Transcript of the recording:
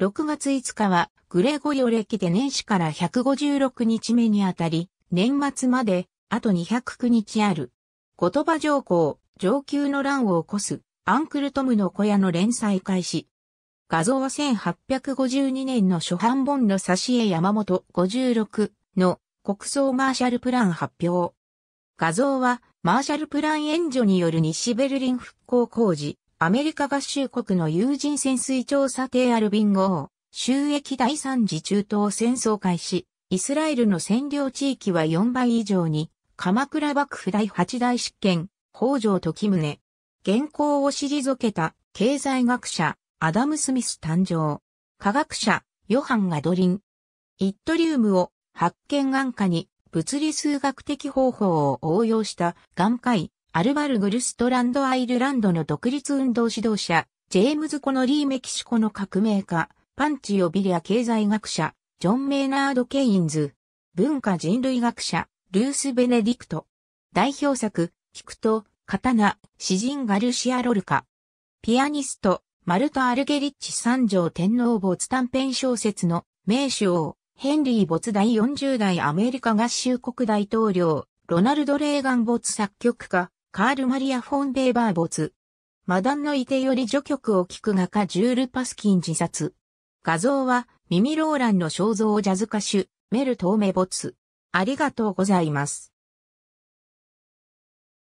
6月5日はグレゴリオ歴で年始から156日目にあたり、年末まであと209日ある。言葉上皇、上級の乱を起こす、アンクルトムの小屋の連載開始。画像は1852年の初版本の挿絵山本56の国葬マーシャルプラン発表。画像はマーシャルプラン援助による西ベルリン復興工事、アメリカ合衆国の有人潜水調査艇アルビン号、収益第三次中東戦争開始、イスラエルの占領地域は4倍以上に、鎌倉幕府第8大執権、北条時宗。現行を退けた経済学者、アダム・スミス誕生。科学者、ヨハン・ガドリン。イットリウムを発見眼科に物理数学的方法を応用した眼科医、アルバルグ・ルストランド・アイルランドの独立運動指導者、ジェームズ・コノリー・メキシコの革命家、パンチオ・ビリア経済学者、ジョン・メイナード・ケインズ、文化人類学者、ルース・ベネディクト。代表作、聞くと、刀、詩人ガルシア・ロルカ。ピアニスト、マルト・アルゲリッチ三条天皇没短編小説の名手王、ヘンリー没第40代アメリカ合衆国大統領、ロナルド・レーガン没作曲家、カール・マリア・フォン・ベーバー没。マダンのいてより序曲を聴く画家ジュール・パスキン自殺。画像は、ミミ・ローランの肖像ジャズ歌手、メル・トーメ没。ありがとうございます。